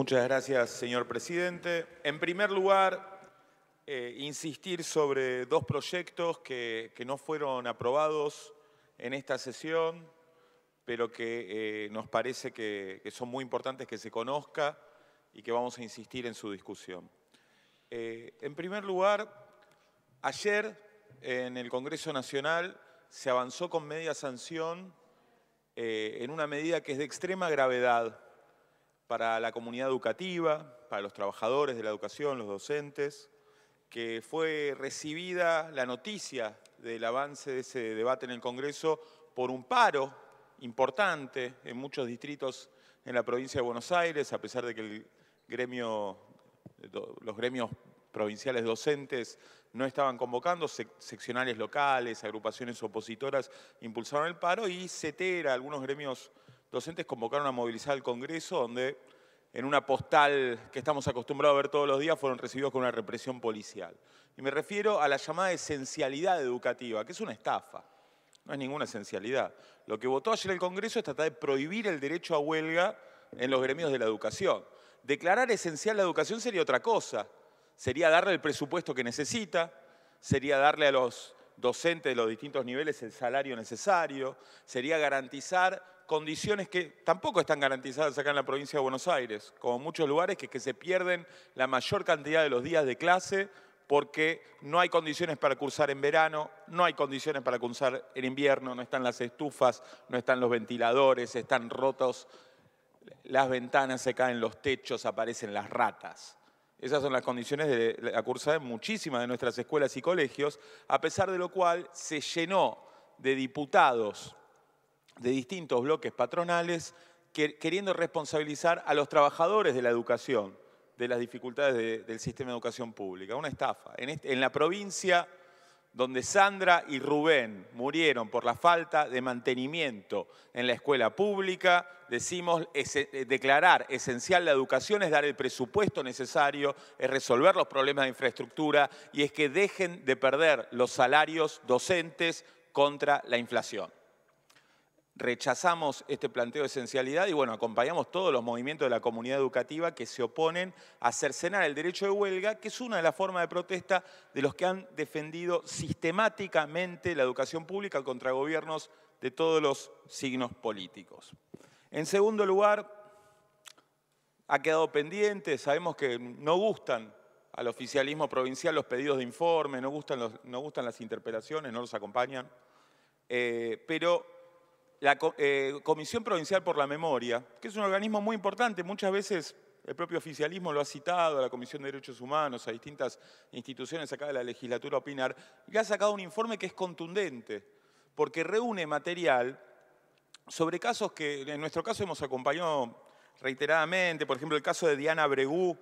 Muchas gracias, señor presidente. En primer lugar, eh, insistir sobre dos proyectos que, no fueron aprobados en esta sesión, pero que eh, nos parece que, son muy importantes que se conozca y que vamos a insistir en su discusión. Eh, en primer lugar, ayer en el Congreso Nacional se avanzó con media sanción en una medida que es de extrema gravedad para la comunidad educativa, para los trabajadores de la educación, los docentes, que fue recibida la noticia del avance de ese debate en el Congreso por un paro importante en muchos distritos en la provincia de Buenos Aires, a pesar de que el gremio, los gremios provinciales docentes no estaban convocando, seccionales locales, agrupaciones opositoras impulsaron el paro y CETERA, algunos gremios docentes convocaron a movilizar al Congreso, donde en una postal que estamos acostumbrados a ver todos los días, fueron recibidos con una represión policial. Y me refiero a la llamada esencialidad educativa, que es una estafa, no es ninguna esencialidad. Lo que votó ayer el Congreso es tratar de prohibir el derecho a huelga en los gremios de la educación. Declarar esencial la educación sería otra cosa, sería darle el presupuesto que necesita, sería darle a los docentes de los distintos niveles el salario necesario, sería garantizar condiciones que tampoco están garantizadas acá en la provincia de Buenos Aires, como muchos lugares que, que se pierden la mayor cantidad de los días de clase porque no hay condiciones para cursar en verano, no hay condiciones para cursar en invierno, no están las estufas, no están los ventiladores, están rotos las ventanas, se caen los techos, aparecen las ratas. Esas son las condiciones de la cursada en muchísimas de nuestras escuelas y colegios, a pesar de lo cual se llenó de diputados de distintos bloques patronales queriendo responsabilizar a los trabajadores de la educación de las dificultades del sistema de educación pública. Una estafa. En, la provincia donde Sandra y Rubén murieron por la falta de mantenimiento en la escuela pública, decimos eh, declarar esencial la educación es dar el presupuesto necesario, es resolver los problemas de infraestructura y es que dejen de perder los salarios docentes contra la inflación rechazamos este planteo de esencialidad y bueno, acompañamos todos los movimientos de la comunidad educativa que se oponen a cercenar el derecho de huelga, que es una de las formas de protesta de los que han defendido sistemáticamente la educación pública contra gobiernos de todos los signos políticos. En segundo lugar, ha quedado pendiente, sabemos que no gustan al oficialismo provincial los pedidos de informe, no gustan, no gustan las interpelaciones, no los acompañan, eh, pero la eh, Comisión Provincial por la Memoria, que es un organismo muy importante, muchas veces el propio oficialismo lo ha citado, a la Comisión de Derechos Humanos, a distintas instituciones acá de la legislatura opinar, y ha sacado un informe que es contundente, porque reúne material sobre casos que en nuestro caso hemos acompañado reiteradamente, por ejemplo el caso de Diana Bregú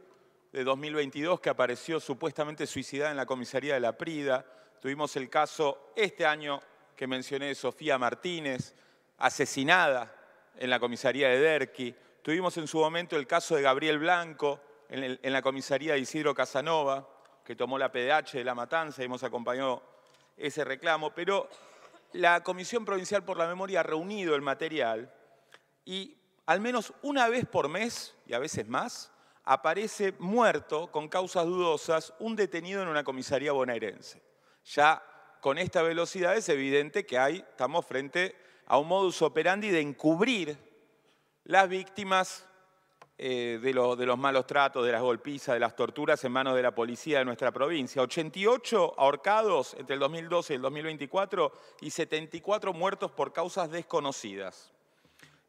de 2022 que apareció supuestamente suicidada en la comisaría de La Prida, tuvimos el caso este año que mencioné de Sofía Martínez, asesinada en la comisaría de Derqui. Tuvimos en su momento el caso de Gabriel Blanco en, la comisaría de Isidro Casanova, que tomó la PDH de la matanza y hemos acompañado ese reclamo. Pero la Comisión Provincial por la Memoria ha reunido el material y al menos una vez por mes, y a veces más, aparece muerto con causas dudosas un detenido en una comisaría bonaerense. Ya con esta velocidad es evidente que hay, estamos frente a un modus operandi de encubrir las víctimas eh, de, los malos tratos, de las golpizas, de las torturas en manos de la policía de nuestra provincia. 88 ahorcados entre el 2012 y el 2024 y 74 muertos por causas desconocidas.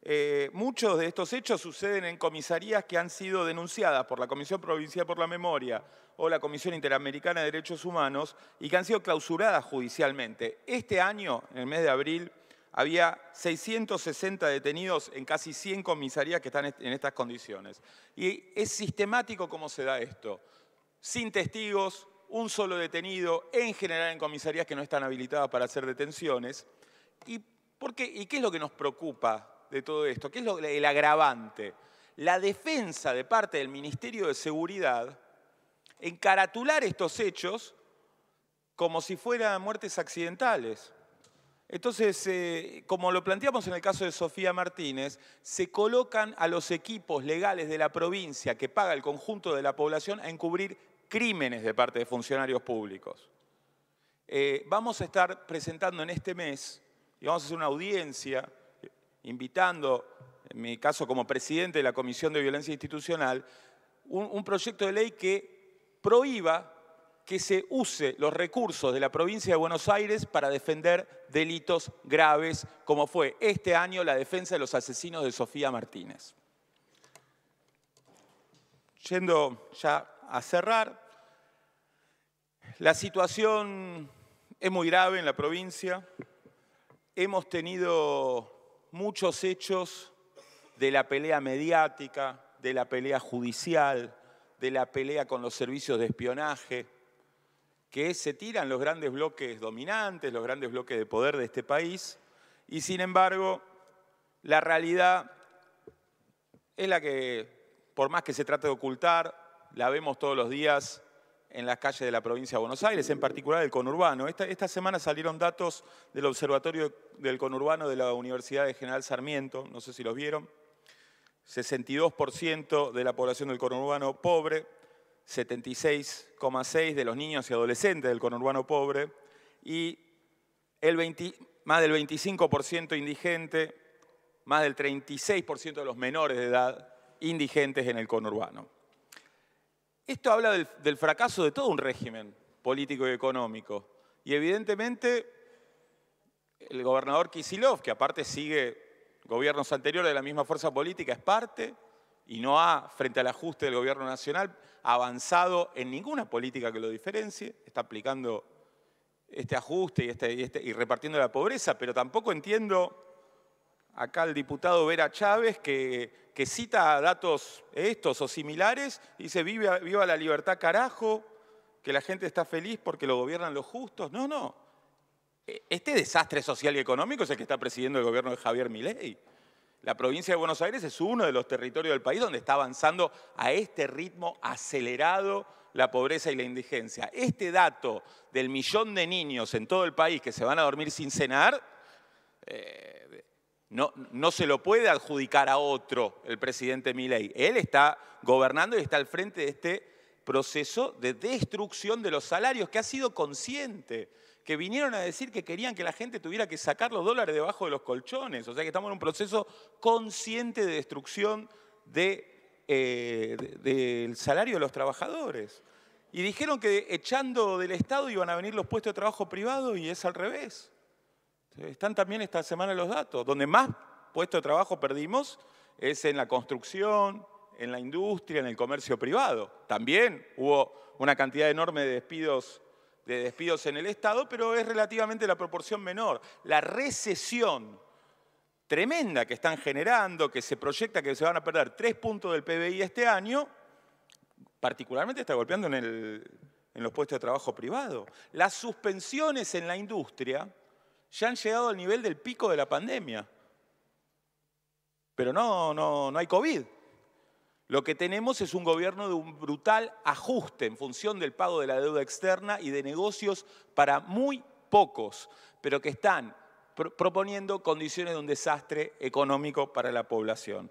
Eh, muchos de estos hechos suceden en comisarías que han sido denunciadas por la Comisión Provincial por la Memoria o la Comisión Interamericana de Derechos Humanos y que han sido clausuradas judicialmente. Este año, en el mes de abril, había 660 detenidos en casi 100 comisarías que están en estas condiciones. Y es sistemático cómo se da esto. Sin testigos, un solo detenido, en general en comisarías que no están habilitadas para hacer detenciones. ¿Y, qué? es lo que nos preocupa de todo esto? ¿Qué es lo, el agravante? La defensa de parte del Ministerio de Seguridad en caratular estos hechos como si fueran muertes accidentales. Entonces, eh, como lo planteamos en el caso de Sofía Martínez, se colocan a los equipos legales de la provincia que paga el conjunto de la población a encubrir crímenes de parte de funcionarios públicos. Eh, vamos a estar presentando en este mes, y vamos a hacer una audiencia, invitando, en mi caso como presidente de la Comisión de Violencia Institucional, un proyecto de ley que prohíba que se use los recursos de la provincia de Buenos Aires para defender delitos graves, como fue este año la defensa de los asesinos de Sofía Martínez. Yendo ya a cerrar, la situación es muy grave en la provincia. Hemos tenido muchos hechos de la pelea mediática, de la pelea judicial, de la pelea con los servicios de espionaje, que se tiran los grandes bloques dominantes, los grandes bloques de poder de este país, y sin embargo, la realidad es la que, por más que se trate de ocultar, la vemos todos los días en las calles de la provincia de Buenos Aires, en particular el conurbano. Esta, esta semana salieron datos del Observatorio del Conurbano de la Universidad de General Sarmiento, no sé si los vieron, 62% de la población del conurbano pobre, 76,6 de los niños y adolescentes del conurbano pobre y el más del 25% indigente, más del 36% de los menores de edad indigentes en el conurbano. Esto habla del, del fracaso de todo un régimen político y económico. Y evidentemente el gobernador Kisilov, que aparte sigue gobiernos anteriores de la misma fuerza política, es parte y no ha, frente al ajuste del gobierno nacional, avanzado en ninguna política que lo diferencie, está aplicando este ajuste y, este, este repartiendo la pobreza, pero tampoco entiendo acá el diputado Vera Chávez que, cita datos estos o similares y dice viva, viva la libertad carajo, que la gente está feliz porque lo gobiernan los justos. No, no. E, este desastre social y económico es el que está presidiendo el gobierno de Javier Milei. La provincia de Buenos Aires es uno de los territorios del país donde está avanzando a este ritmo acelerado la pobreza y la indigencia. Este dato del millón de niños en todo el país que se van a dormir sin cenar, eh, no, no, se lo puede adjudicar a otro el presidente Milei. Él está gobernando y está al frente de este proceso de destrucción de los salarios que ha sido consciente que vinieron a decir que querían que la gente tuviera que sacar los dólares debajo de los colchones. O sea que estamos en un proceso consciente de destrucción eh, del salario de los trabajadores. Y dijeron que echando del Estado iban a venir los puestos de trabajo privados y es al revés. Están también esta semana los datos. Donde más puestos de trabajo perdimos es en la construcción, en la industria, en el comercio privado. También hubo una cantidad enorme de despidos de despidos en el Estado, pero es relativamente la proporción menor. La recesión tremenda que están generando, que se proyecta que se van a perder tres puntos del PBI este año, particularmente está golpeando en, los puestos de trabajo privado. Las suspensiones en la industria ya han llegado al nivel del pico de la pandemia. Pero no, no, no hay COVID. Lo que tenemos es un gobierno de un brutal ajuste en función del pago de la deuda externa y de negocios para muy pocos, pero que están proponiendo condiciones de un desastre económico para la población.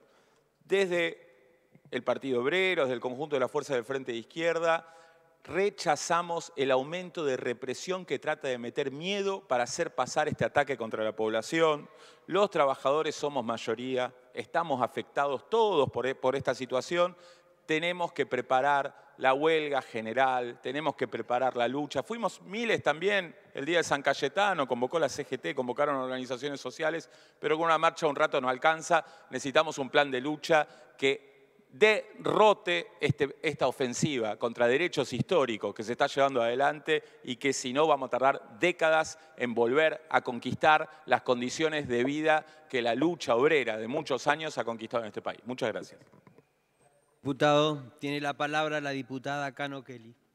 Desde el Partido Obrero, desde el conjunto de las fuerzas del Frente de Izquierda, rechazamos el aumento de represión que trata de meter miedo para hacer pasar este ataque contra la población. Los trabajadores somos mayoría, estamos afectados todos por, e, esta situación. Tenemos que preparar la huelga general, tenemos que preparar la lucha. Fuimos miles también el día de San Cayetano, convocó la CGT, convocaron organizaciones sociales, pero con una marcha un rato no alcanza. Necesitamos un plan de lucha que derrote este, esta ofensiva contra derechos históricos que se está llevando adelante y que si no vamos a tardar décadas en volver a conquistar las condiciones de vida que la lucha obrera de muchos años ha conquistado en este país. Muchas gracias. Diputado, tiene la palabra la diputada Cano Kelly.